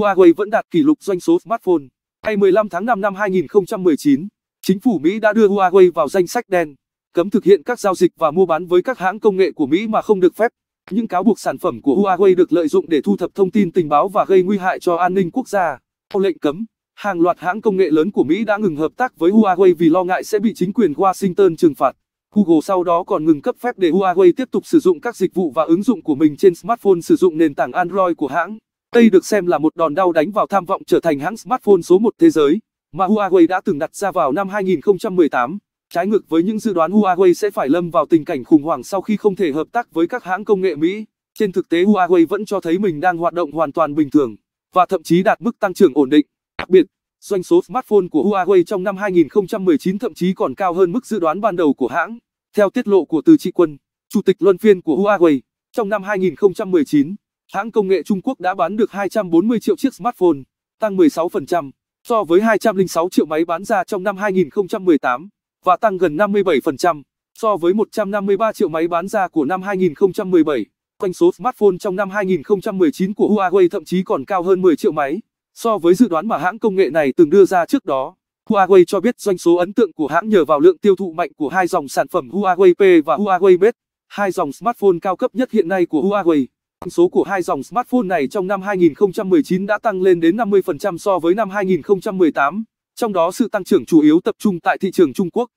Huawei vẫn đạt kỷ lục doanh số smartphone. Ngày 15 tháng 5 năm 2019, chính phủ Mỹ đã đưa Huawei vào danh sách đen, cấm thực hiện các giao dịch và mua bán với các hãng công nghệ của Mỹ mà không được phép. Những cáo buộc sản phẩm của Huawei được lợi dụng để thu thập thông tin tình báo và gây nguy hại cho an ninh quốc gia. Theo lệnh cấm, hàng loạt hãng công nghệ lớn của Mỹ đã ngừng hợp tác với Huawei vì lo ngại sẽ bị chính quyền Washington trừng phạt. Google sau đó còn ngừng cấp phép để Huawei tiếp tục sử dụng các dịch vụ và ứng dụng của mình trên smartphone sử dụng nền tảng Android của hãng. Đây được xem là một đòn đau đánh vào tham vọng trở thành hãng smartphone số một thế giới mà Huawei đã từng đặt ra vào năm 2018. Trái ngược với những dự đoán Huawei sẽ phải lâm vào tình cảnh khủng hoảng sau khi không thể hợp tác với các hãng công nghệ Mỹ, trên thực tế Huawei vẫn cho thấy mình đang hoạt động hoàn toàn bình thường và thậm chí đạt mức tăng trưởng ổn định. Đặc biệt, doanh số smartphone của Huawei trong năm 2019 thậm chí còn cao hơn mức dự đoán ban đầu của hãng. Theo tiết lộ của Từ Trị Quân, Chủ tịch Luân phiên của Huawei, trong năm 2019, hãng công nghệ Trung Quốc đã bán được 240 triệu chiếc smartphone, tăng 16% so với 206 triệu máy bán ra trong năm 2018 và tăng gần 57% so với 153 triệu máy bán ra của năm 2017. Doanh số smartphone trong năm 2019 của Huawei thậm chí còn cao hơn 10 triệu máy so với dự đoán mà hãng công nghệ này từng đưa ra trước đó. Huawei cho biết doanh số ấn tượng của hãng nhờ vào lượng tiêu thụ mạnh của hai dòng sản phẩm Huawei P và Huawei Mate, hai dòng smartphone cao cấp nhất hiện nay của Huawei. Số của hai dòng smartphone này trong năm 2019 đã tăng lên đến 50% so với năm 2018, trong đó sự tăng trưởng chủ yếu tập trung tại thị trường Trung Quốc.